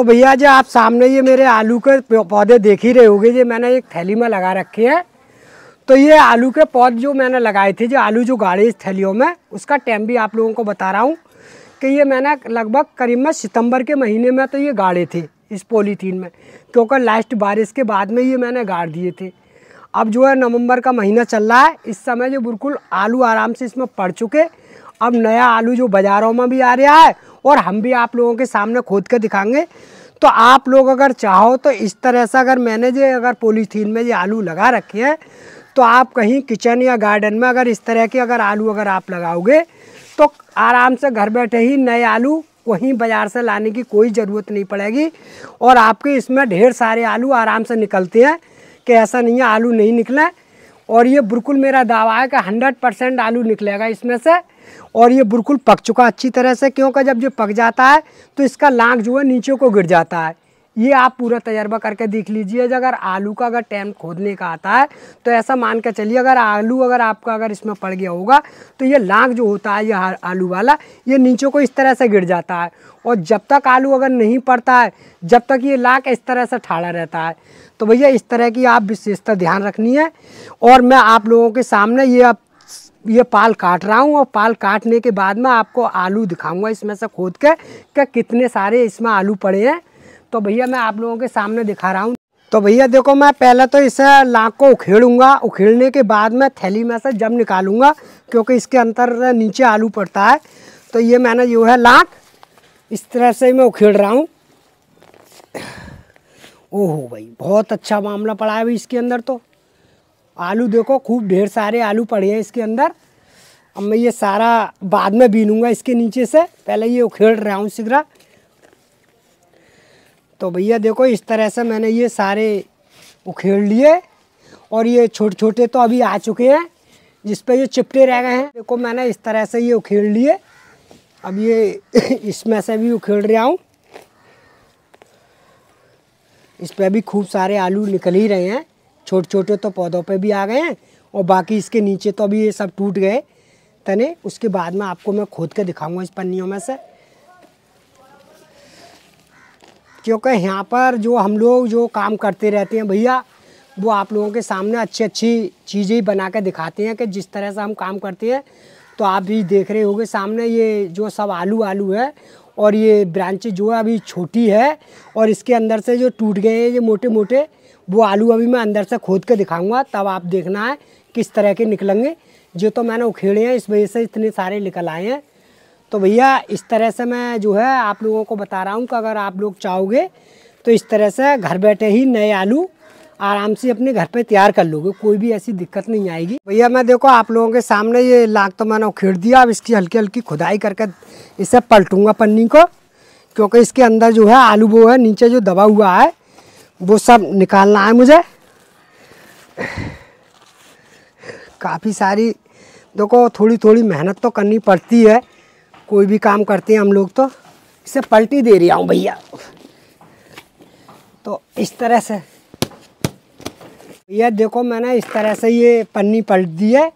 तो भैया जी आप सामने ये मेरे आलू के पौधे देख ही रहे होंगे ये मैंने एक थैली में लगा रखे हैं तो ये आलू के पौध जो मैंने लगाए थे जो आलू जो गाड़े इस थैलियों में उसका टाइम भी आप लोगों को बता रहा हूँ कि ये मैंने लगभग करीब में सितंबर के महीने में तो ये गाड़े थे इस पॉलीथीन में तो क्योंकि लास्ट बारिश के बाद में ये मैंने गाड़ दिए थे अब जो है नवंबर का महीना चल रहा है इस समय जो बिल्कुल आलू आराम से इसमें पड़ चुके अब नया आलू जो बाज़ारों में भी आ रहा है और हम भी आप लोगों के सामने खोद कर दिखाएंगे तो आप लोग अगर चाहो तो इस तरह से अगर मैंने जो अगर पोलीथीन में ये आलू लगा रखे हैं तो आप कहीं किचन या गार्डन में अगर इस तरह के अगर आलू अगर आप लगाओगे तो आराम से घर बैठे ही नए आलू वहीं बाज़ार से लाने की कोई ज़रूरत नहीं पड़ेगी और आपके इसमें ढेर सारे आलू आराम से निकलते हैं कि ऐसा नहीं है आलू नहीं निकला और ये बिल्कुल मेरा दावा है कि हंड्रेड परसेंट आलू निकलेगा इसमें से और ये बिल्कुल पक चुका अच्छी तरह से क्योंकि जब ये पक जाता है तो इसका लाख जो है नीचे को गिर जाता है ये आप पूरा तजर्बा करके देख लीजिए अगर आलू का अगर टाइम खोदने का आता है तो ऐसा मान के चलिए अगर आलू अगर आपका अगर इसमें पड़ गया होगा तो ये लाख जो होता है ये आलू वाला ये नीचे को इस तरह से गिर जाता है और जब तक आलू अगर नहीं पड़ता है जब तक ये लाख इस तरह से ठाड़ा रहता है तो भैया इस तरह की आप विशेषता ध्यान रखनी है और मैं आप लोगों के सामने ये अब ये पाल काट रहा हूँ और पाल काटने के बाद में आपको आलू दिखाऊंगा इसमें से खोद के क्या कितने सारे इसमें आलू पड़े हैं तो भैया मैं आप लोगों के सामने दिखा रहा हूँ तो भैया देखो मैं पहले तो इसे लाख को उखेड़ूंगा उखेड़ने के बाद मैं थैली में से जब निकालूंगा क्योंकि इसके अंतर नीचे आलू पड़ता है तो ये मैंने जो है लाख इस तरह से मैं उखेड़ रहा हूँ ओहो भाई बहुत अच्छा मामला पड़ा है भाई इसके अंदर तो आलू देखो खूब ढेर सारे आलू पड़े हैं इसके अंदर अब मैं ये सारा बाद में बीनूंगा इसके नीचे से पहले ये उखेड़ रहा हूँ शीघ्र तो भैया देखो इस तरह से मैंने ये सारे उखेड़ लिए और ये छोटे छोटे तो अभी आ चुके हैं जिस पर ये चिपटे रह गए हैं देखो मैंने इस तरह से ये उखेड़ लिए अब ये इसमें से भी उखेड़ रहा हूँ इस पर भी खूब सारे आलू निकल ही रहे हैं छोटे छोटे तो पौधों पे भी आ गए हैं और बाकी इसके नीचे तो अभी ये सब टूट गए तने उसके बाद में आपको मैं खोद के दिखाऊंगा इस पन्नियों में से क्योंकि यहाँ पर जो हम लोग जो काम करते रहते हैं भैया वो आप लोगों के सामने अच्छी अच्छी चीज़ें बना के दिखाते हैं कि जिस तरह से हम काम करते हैं तो आप भी देख रहे होंगे सामने ये जो सब आलू आलू है और ये ब्रांचेज जो है अभी छोटी है और इसके अंदर से जो टूट गए हैं ये मोटे मोटे वो आलू अभी मैं अंदर से खोद के दिखाऊंगा तब आप देखना है किस तरह के निकलेंगे जो तो मैंने उखेड़े हैं इस वजह से इतने सारे निकल आए हैं तो भैया इस तरह से मैं जो है आप लोगों को बता रहा हूँ कि अगर आप लोग चाहोगे तो इस तरह से घर बैठे ही नए आलू आराम से अपने घर पे तैयार कर लोगे कोई भी ऐसी दिक्कत नहीं आएगी भैया मैं देखो आप लोगों के सामने ये लाख तो मैंने उखेड़ दिया अब इसकी हल्की हल्की खुदाई करके इसे पलटूंगा पन्नी को क्योंकि इसके अंदर जो है आलू वो है नीचे जो दबा हुआ है वो सब निकालना है मुझे काफ़ी सारी देखो थोड़ी थोड़ी मेहनत तो करनी पड़ती है कोई भी काम करते हैं हम लोग तो इसे पलटी दे रहा हूँ भैया तो इस तरह से ये देखो मैंने इस तरह से ये पन्नी पलट दी है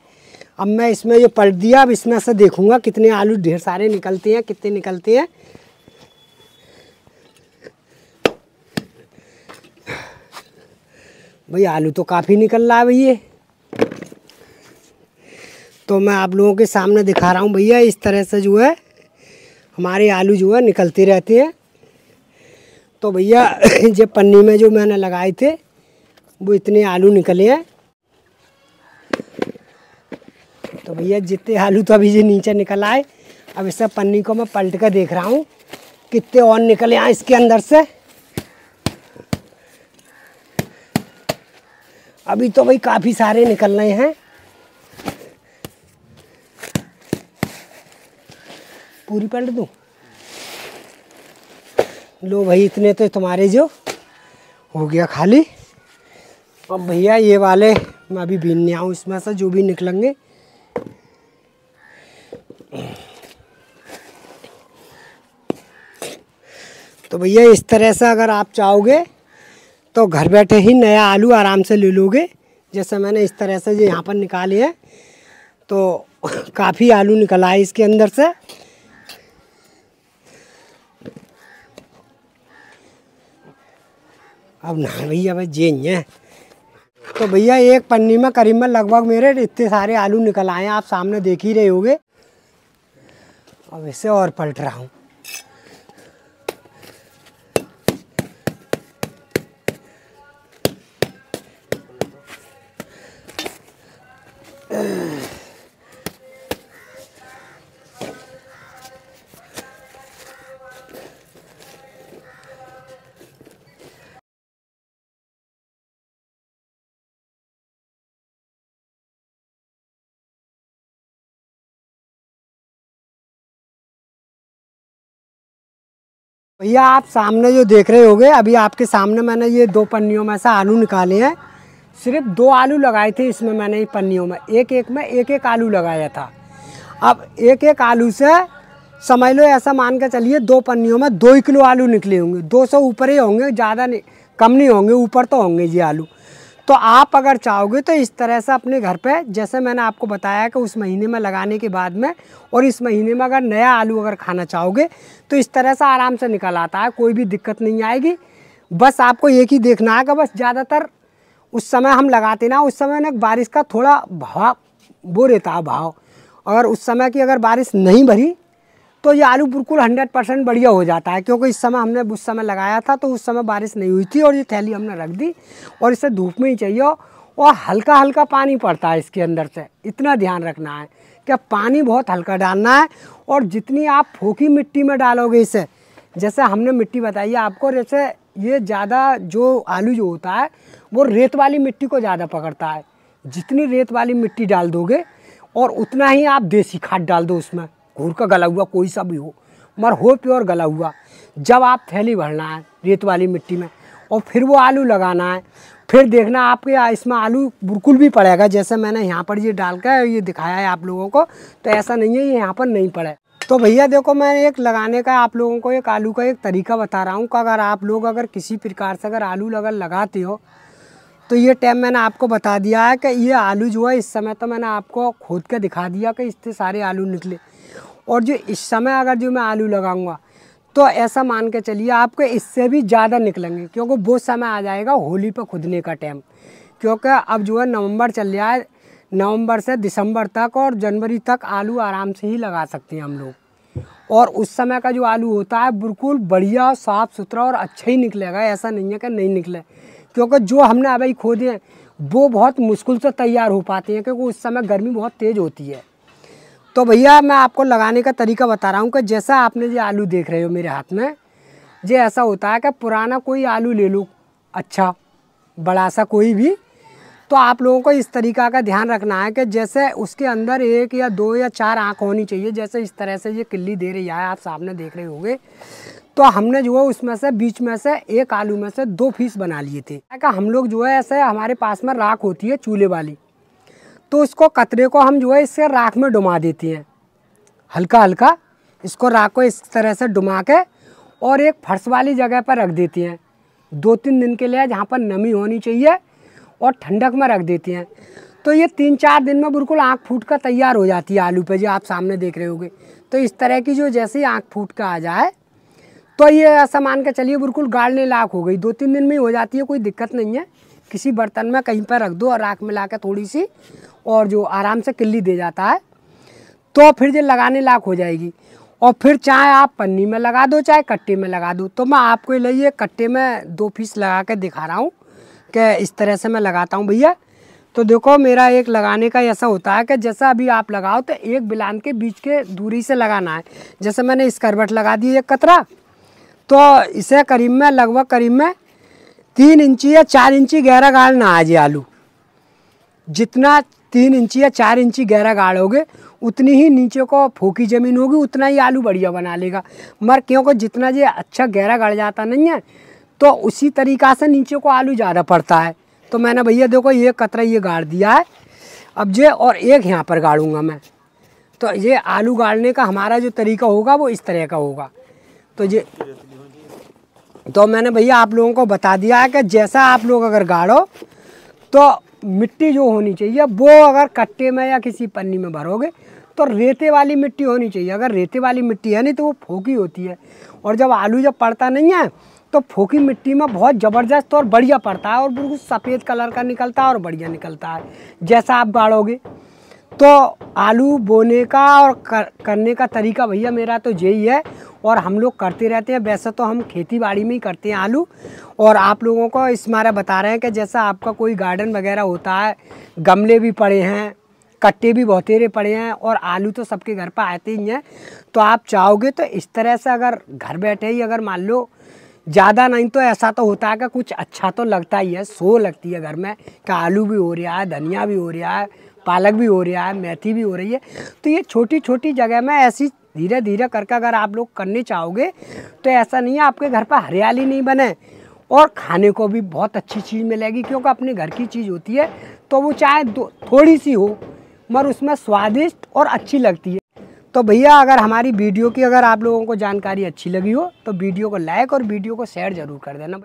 अब मैं इसमें ये पलट दिया अब इसमें से देखूंगा कितने आलू ढेर सारे निकलते हैं कितने निकलते हैं भाई आलू तो काफ़ी निकल रहा है भैया तो मैं आप लोगों के सामने दिखा रहा हूँ भैया इस तरह से जो है हमारे आलू जो है निकलते रहते हैं तो भैया जब पन्नी में जो मैंने लगाए थे वो इतने आलू निकले हैं तो भैया जितने आलू तो अभी ये नीचे निकल आए अब इस पन्नी को मैं पलट कर देख रहा हूँ कितने और निकले हैं इसके अंदर से अभी तो भाई काफ़ी सारे निकल रहे हैं पूरी पलट दूँ लो भाई इतने तो तुम्हारे जो हो गया खाली अब भैया ये वाले मैं अभी बीनने आऊँ इसमें से जो भी निकलेंगे तो भैया इस तरह से अगर आप चाहोगे तो घर बैठे ही नया आलू आराम से ले लोगे जैसे मैंने इस तरह से जो यहाँ पर निकाले हैं तो काफ़ी आलू निकला है इसके अंदर से अब ना भैया भाई जेन है तो भैया एक पन्नी में करीबन लगभग मेरे इतने सारे आलू निकल आए हैं आप सामने देख ही रहे होगे अब इसे और पलट रहा हूँ भैया आप सामने जो देख रहे होंगे अभी आपके सामने मैंने ये दो पन्नियों में से आलू निकाले हैं सिर्फ दो आलू लगाए थे इसमें मैंने ये पन्नियों में एक एक में एक एक आलू लगाया था अब एक एक आलू से समझ लो ऐसा मान के चलिए दो पन्नियों में दो ही किलो आलू निकले होंगे दो सौ ऊपर ही होंगे ज़्यादा नहीं कम नहीं होंगे ऊपर तो होंगे ये आलू तो आप अगर चाहोगे तो इस तरह से अपने घर पे जैसे मैंने आपको बताया कि उस महीने में लगाने के बाद में और इस महीने में अगर नया आलू अगर खाना चाहोगे तो इस तरह से आराम से निकल आता है कोई भी दिक्कत नहीं आएगी बस आपको एक ही देखना है कि बस ज़्यादातर उस समय हम लगाते ना उस समय ना बारिश का थोड़ा भाव वो रहता है भाव और उस समय की अगर बारिश नहीं भरी तो ये आलू बिल्कुल हंड्रेड परसेंट बढ़िया हो जाता है क्योंकि इस समय हमने उस समय लगाया था तो उस समय बारिश नहीं हुई थी और ये थैली हमने रख दी और इसे धूप में ही चाहिए और हल्का हल्का पानी पड़ता है इसके अंदर से इतना ध्यान रखना है कि पानी बहुत हल्का डालना है और जितनी आप फूकी मिट्टी में डालोगे इसे जैसे हमने मिट्टी बताई है आपको जैसे ये ज़्यादा जो आलू जो होता है वो रेत वाली मिट्टी को ज़्यादा पकड़ता है जितनी रेत वाली मिट्टी डाल दोगे और उतना ही आप देसी खाद डाल दो उसमें घूर का गला हुआ कोई सा भी हो मगर हो प्योर गला हुआ जब आप थैली भरना है रेत वाली मिट्टी में और फिर वो आलू लगाना है फिर देखना आपके इसमें आलू बिल्कुल भी पड़ेगा जैसे मैंने यहाँ पर ये डाल कर ये दिखाया है आप लोगों को तो ऐसा नहीं है ये यहाँ पर नहीं पड़े तो भैया देखो मैं एक लगाने का आप लोगों को एक आलू का एक तरीका बता रहा हूँ अगर आप लोग अगर किसी प्रकार से अगर आलू अगर लगाते हो तो ये टाइम मैंने आपको बता दिया है कि ये आलू जो है इस समय तो मैंने आपको खोद के दिखा दिया कि इससे सारे आलू निकले और जो इस समय अगर जो मैं आलू लगाऊंगा तो ऐसा मान के चलिए आपके इससे भी ज़्यादा निकलेंगे क्योंकि वो समय आ जाएगा होली पर खुदने का टाइम क्योंकि अब जो है नवंबर चल रहा है नवंबर से दिसंबर तक और जनवरी तक आलू आराम से ही लगा सकते हैं हम लोग और उस समय का जो आलू होता है बिल्कुल बढ़िया साफ़ सुथरा और अच्छा ही निकलेगा ऐसा नहीं है कि नहीं निकले क्योंकि जो हमने अभी खोदे हैं वो बहुत मुश्किल से तैयार हो पाते हैं क्योंकि उस समय गर्मी बहुत तेज़ होती है तो भैया मैं आपको लगाने का तरीका बता रहा हूँ कि जैसा आपने ये आलू देख रहे हो मेरे हाथ में ये ऐसा होता है कि पुराना कोई आलू ले लो अच्छा बड़ा सा कोई भी तो आप लोगों को इस तरीका का ध्यान रखना है कि जैसे उसके अंदर एक या दो या चार आँख होनी चाहिए जैसे इस तरह से ये किल्ली दे रही है आप सामने देख रहे होंगे तो हमने जो है उसमें से बीच में से एक आलू में से दो फीस बना लिए थे क्या हम लोग जो है ऐसे हमारे पास में राख होती है चूल्हे वाली तो इसको कतरे को हम जो है इससे राख में डुमा देते हैं हल्का हल्का इसको राख को इस तरह से डुमा के और एक फर्श वाली जगह पर रख देती हैं दो तीन दिन के लिए जहाँ पर नमी होनी चाहिए और ठंडक में रख देती हैं तो ये तीन चार दिन में बिल्कुल आँख फूट कर तैयार हो जाती है आलू पे जो आप सामने देख रहे होंगे तो इस तरह की जो जैसे ही आँख फूट कर आ जाए तो ये ऐसा मान के चलिए बिल्कुल गाड़ने लायक हो गई दो तीन दिन में ही हो जाती है कोई दिक्कत नहीं है किसी बर्तन में कहीं पर रख दो और राख मिला के थोड़ी सी और जो आराम से किल्ली दे जाता है तो फिर ये लगाने लायक हो जाएगी और फिर चाहे आप पन्नी में लगा दो चाहे कट्टे में लगा दो तो मैं आपको लिए कट्टे में दो पीस लगा के दिखा रहा हूँ कि इस तरह से मैं लगाता हूँ भैया तो देखो मेरा एक लगाने का ऐसा होता है कि जैसा अभी आप लगाओ तो एक बिलान के बीच के दूरी से लगाना है जैसे मैंने स्करबट लगा दी एक कतरा तो इसे करीब में लगभग करीब में तीन इंची या चार इंची गहरा गाड़ना आ जाए आलू जितना तीन इंची या चार इंची गहरा गाड़ोगे उतनी ही नीचे को फूकी ज़मीन होगी उतना ही आलू बढ़िया बना लेगा मगर क्योंकि जितना ये अच्छा गहरा गाड़ जाता नहीं है तो उसी तरीका से नीचे को आलू ज़्यादा पड़ता है तो मैंने भैया देखो ये कतरा ये गाड़ दिया है अब ये और एक यहाँ पर गाड़ूंगा मैं तो ये आलू गाड़ने का हमारा जो तरीका होगा वो इस तरह का होगा तो ये तो मैंने भैया आप लोगों को बता दिया है कि जैसा आप लोग अगर गाड़ो तो मिट्टी जो होनी चाहिए वो अगर कट्टे में या किसी पन्नी में भरोगे तो रेते वाली मिट्टी होनी चाहिए अगर रेते वाली मिट्टी है नहीं तो वो फोकी होती है और जब आलू जब पड़ता नहीं है तो फोकी मिट्टी में बहुत ज़बरदस्त और बढ़िया पड़ता है और बिल्कुल सफ़ेद कलर का निकलता है और बढ़िया निकलता है जैसा आप बाड़ोगे तो आलू बोने का और कर, करने का तरीका भैया मेरा तो यही है और हम लोग करते रहते हैं वैसे तो हम खेती बाड़ी में ही करते हैं आलू और आप लोगों को इस मारे बता रहे हैं कि जैसा आपका कोई गार्डन वगैरह होता है गमले भी पड़े हैं कट्टे भी बहुतेरे पड़े हैं और आलू तो सबके घर पर आते ही हैं तो आप चाहोगे तो इस तरह से अगर घर बैठे ही अगर मान लो ज़्यादा नहीं तो ऐसा तो होता है कि कुछ अच्छा तो लगता ही है सो लगती है घर में कि आलू भी हो रहा है धनिया भी हो रहा है पालक भी हो रहा है मेथी भी हो रही है तो ये छोटी छोटी जगह में ऐसी धीरे धीरे करके अगर आप लोग करने चाहोगे तो ऐसा नहीं है आपके घर पर हरियाली नहीं बने और खाने को भी बहुत अच्छी चीज़ मिलेगी क्योंकि अपने घर की चीज़ होती है तो वो चाहे थोड़ी सी हो मगर उसमें स्वादिष्ट और अच्छी लगती है तो भैया अगर हमारी वीडियो की अगर आप लोगों को जानकारी अच्छी लगी हो तो वीडियो को लाइक और वीडियो को शेयर ज़रूर कर देना